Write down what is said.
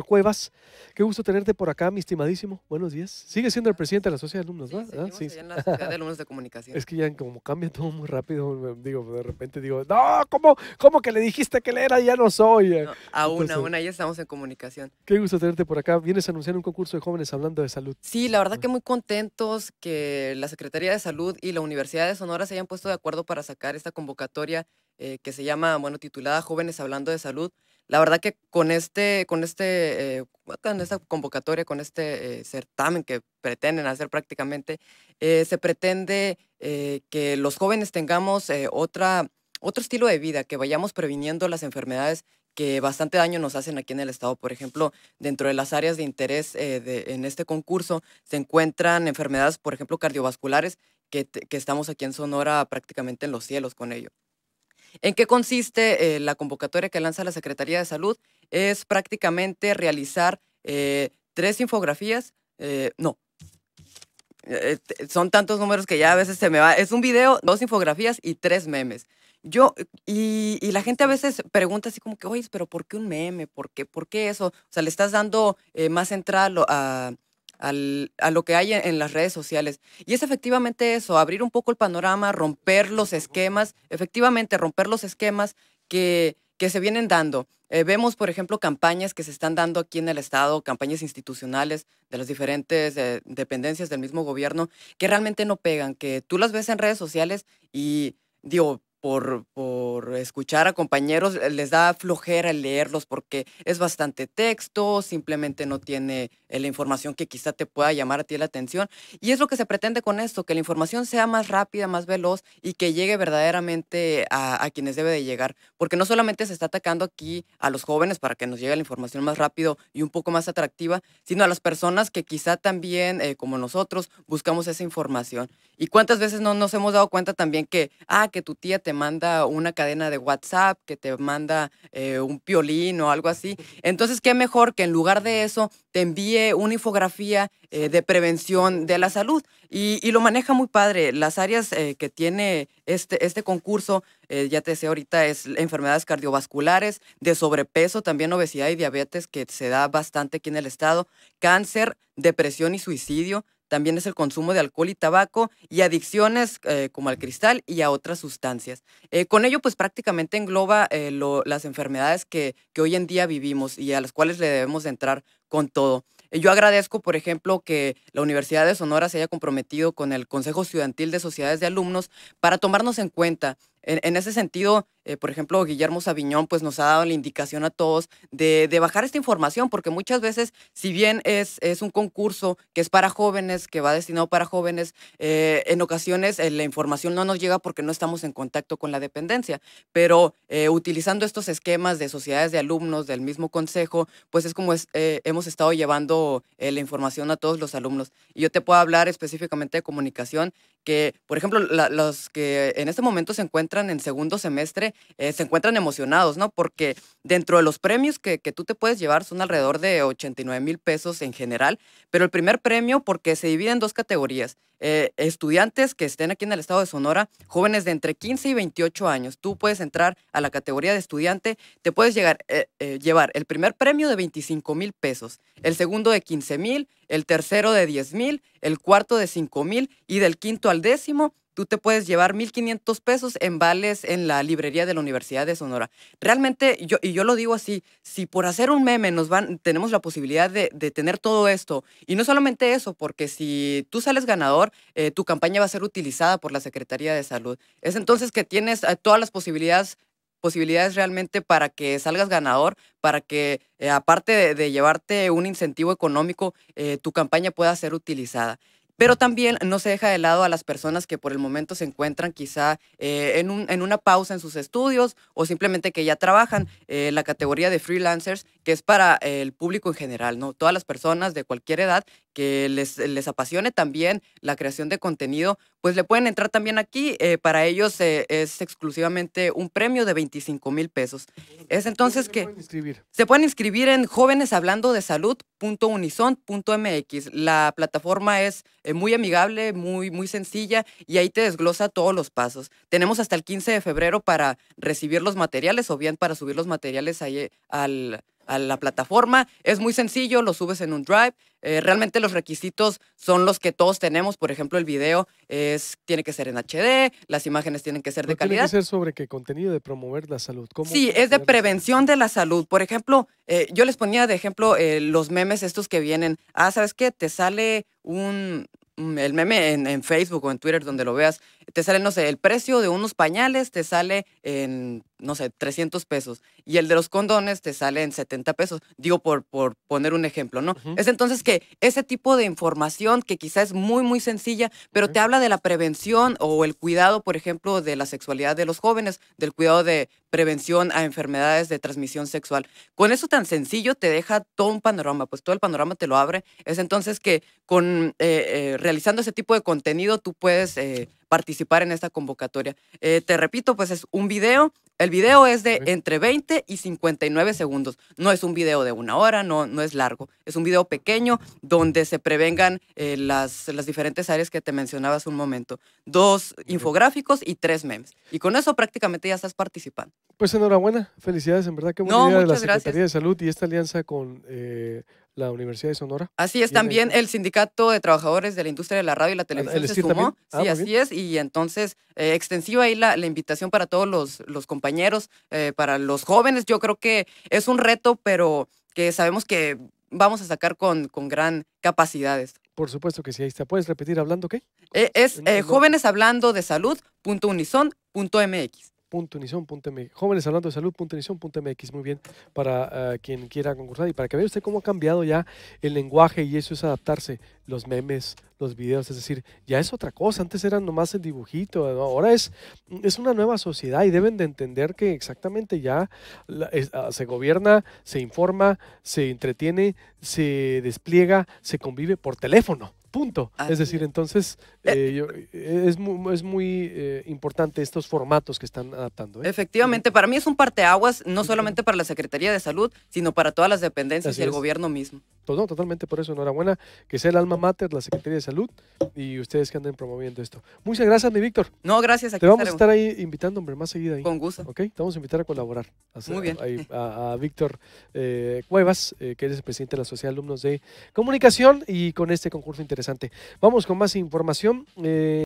Cuevas. Qué gusto tenerte por acá, mi estimadísimo. Buenos días. Sigue siendo el presidente de la Sociedad de Alumnos, ¿verdad? Sí, ah, en la Sociedad de Alumnos de Comunicación. Es que ya como cambia todo muy rápido, digo, de repente digo, no, ¿cómo, cómo que le dijiste que le era? Ya no soy. aún, aún, ahí estamos en comunicación. Qué gusto tenerte por acá. Vienes a anunciar un concurso de jóvenes hablando de salud. Sí, la verdad ah. que muy contentos que la Secretaría de Salud y la Universidad de Sonora se hayan puesto de acuerdo para sacar esta convocatoria eh, que se llama, bueno, titulada Jóvenes Hablando de Salud la verdad que con este, con este, eh, pues, con esta convocatoria, con este eh, certamen que pretenden hacer prácticamente, eh, se pretende que los jóvenes tengamos otra, otro estilo de vida, que vayamos previniendo las enfermedades que bastante daño nos hacen aquí en el estado. Por ejemplo, dentro de las áreas de interés de, en este concurso se encuentran enfermedades, por ejemplo, cardiovasculares, que, que estamos aquí en Sonora prácticamente en los cielos con ello. ¿En qué consiste eh, la convocatoria que lanza la Secretaría de Salud? Es prácticamente realizar eh, tres infografías, eh, no, son tantos números que ya a veces se me va. Es un video, dos infografías y tres memes. Yo, y, la gente a veces pregunta así como que, oye, pero ¿por qué un meme? ¿Por qué, eso? O sea, le estás dando más central a, a lo que hay e, en, las redes sociales. Y es efectivamente eso, abrir un poco el panorama, romper los esquemas, efectivamente romper los esquemas que, se vienen dando. Eh, vemos, por ejemplo, campañas que se están dando aquí en el Estado, campañas institucionales de las diferentes eh, dependencias del mismo gobierno, que realmente no pegan, que tú las ves en redes sociales y, digo, por escuchar a compañeros eh, les da flojera leerlos porque es bastante texto, simplemente no tiene eh, la información que quizá te pueda llamar a ti la atención. Y es lo que se pretende con esto, que la información sea más rápida, más veloz y que llegue verdaderamente a, quienes debe de llegar. Porque no solamente se está atacando aquí a los jóvenes para que nos llegue la información más rápido y un poco más atractiva, sino a las personas que quizá también, eh, como nosotros, buscamos esa información. ¿Y cuántas veces no nos hemos dado cuenta también que, ah, que tu tía te manda una cadena de WhatsApp que te manda eh, un piolín o algo así. Entonces, qué mejor que en lugar de eso te envíe una infografía eh, de prevención de la salud. Y, y, lo maneja muy padre. Las áreas eh, que tiene este, este concurso, ya te decía ahorita, es enfermedades cardiovasculares, de sobrepeso, también obesidad y diabetes, que se da bastante aquí en el estado, cáncer, depresión y suicidio también es el consumo de alcohol y tabaco y adicciones eh, como al cristal y a otras sustancias. Eh, con ello, pues prácticamente engloba eh, las enfermedades que, hoy en día vivimos y a las cuales le debemos entrar con todo. Yo agradezco, por ejemplo, que la Universidad de Sonora se haya comprometido con el Consejo Estudiantil de Sociedades de Alumnos para tomarnos en cuenta. en ese sentido, eh, por ejemplo, Guillermo Sabiñón, pues nos ha dado la indicación a todos de, bajar esta información, porque muchas veces, si bien es, es, un concurso que es para jóvenes, que va destinado para jóvenes, eh, en ocasiones eh, la información no nos llega porque no estamos en contacto con la dependencia, pero utilizando estos esquemas de sociedades de alumnos del mismo consejo, pues es como hemos estado llevando la información a todos los alumnos. Y yo te puedo hablar específicamente de comunicación, que, por ejemplo, los que en este momento se encuentran en segundo semestre, eh, se encuentran emocionados, ¿no? Porque dentro de los premios que, tú te puedes llevar son alrededor de 89 mil pesos en general, pero el primer premio porque se divide en dos categorías. Eh, estudiantes que estén aquí en el estado de Sonora, jóvenes de entre 15 y 28 años. Tú puedes entrar a la categoría de estudiante, te puedes llegar, eh, llevar el primer premio de 25 mil pesos, el segundo de 15 mil, el tercero de 10 mil, el cuarto de 5 mil y del quinto al décimo tú te puedes llevar 1.500 pesos en vales en la librería de la Universidad de Sonora. Realmente, yo, y yo lo digo así, si por hacer un meme nos van, tenemos la posibilidad de, de tener todo esto, y no solamente eso, porque si tú sales ganador, eh, tu campaña va a ser utilizada por la Secretaría de Salud. Es entonces que tienes eh, todas las posibilidades posibilidades realmente para que salgas ganador, para que eh, aparte de, llevarte un incentivo económico, tu campaña pueda ser utilizada. Pero también no se deja de lado a las personas que por el momento se encuentran quizá eh, en, un, en, una pausa en sus estudios o simplemente que ya trabajan. en eh, la categoría de freelancers que es para el público en general, ¿no? Todas las personas de cualquier edad que les, les apasione también la creación de contenido, pues le pueden entrar también aquí. Eh, para ellos eh, es exclusivamente un premio de 25 mil pesos. Es entonces que... Pueden inscribir? Se pueden inscribir en jóveneshablandodesalud.unison.mx. La plataforma es eh, muy amigable, muy, muy sencilla y ahí te desglosa todos los pasos. Tenemos hasta el 15 de febrero para recibir los materiales o bien para subir los materiales ahí al a la plataforma. Es muy sencillo, lo subes en un drive. Eh, realmente los requisitos son los que todos tenemos. Por ejemplo, el video es, tiene que ser en HD, las imágenes tienen que ser de calidad. Tiene que ser sobre qué contenido de promover la salud. sí, es de prevención de la salud. Por ejemplo, eh, yo les ponía de ejemplo eh, los memes estos que vienen. Ah, ¿sabes qué? Te sale un, el meme en, Facebook o en Twitter, donde lo veas, te sale, no sé, el precio de unos pañales te sale en, no sé, 300 pesos y el de los condones te sale en 70 pesos, digo por, por poner un ejemplo, ¿no? Es entonces que ese tipo de información que quizás es muy, muy sencilla, pero te habla de la prevención o el cuidado, por ejemplo, de la sexualidad de los jóvenes, del cuidado de prevención a enfermedades de transmisión sexual. Con eso tan sencillo te deja todo un panorama, pues todo el panorama te lo abre. Es entonces que con eh, eh, realizando ese tipo de contenido tú puedes... Eh, participar en esta convocatoria. Eh, te repito, pues es un video. El video es de entre 20 y 59 segundos. No es un video de una hora, no, no es largo. Es un video pequeño donde se prevengan eh, las, las diferentes áreas que te mencionaba hace un momento. Dos infográficos y tres memes. Y con eso prácticamente ya estás participando. Pues enhorabuena, felicidades, en verdad que buena no, idea de la Secretaría de Salud y esta alianza con... Eh, la Universidad de Sonora. Así es, también el Sindicato de Trabajadores de la Industria de la Radio y la ah, Televisión se sumó. Ah, sí, así es. Y entonces, eh, extensiva ahí la, invitación para todos los, compañeros, eh, para los jóvenes. Yo creo que es un reto, pero que sabemos que vamos a sacar con, con gran capacidades. Por supuesto que sí, ahí está. ¿Puedes repetir hablando qué? Eh, es eh, jóvenes hablando de jóvenes hablando de mx Muy bien, para eh, quien quiera concursar y para que vea usted cómo ha cambiado ya el lenguaje y eso es adaptarse, los memes, los videos, es decir, ya es otra cosa, antes eran nomás el dibujito, eh, ahora es, es una nueva sociedad y deben de entender que exactamente ya ah, se gobierna, se informa, se entretiene, se despliega, se convive por teléfono punto. es decir, entonces eh, eh, eh, es muy, es muy importante estos formatos que están adaptando. Efectivamente, para mí es un parteaguas, no solamente para la Secretaría de Salud, sino para todas las dependencias y el gobierno mismo. Pues no, totalmente, por eso enhorabuena, que sea el alma mater, la Secretaría de Salud y ustedes que anden promoviendo esto. Muchas gracias, mi Víctor. No, gracias. Te vamos a estar ahí invitando, hombre, más seguida Con gusto. Ok, te vamos a invitar a colaborar. Así muy bien. A, a Víctor Cuevas, que es el presidente de la Sociedad de Alumnos de Comunicación y con este concurso interesante Vamos con más información. Eh,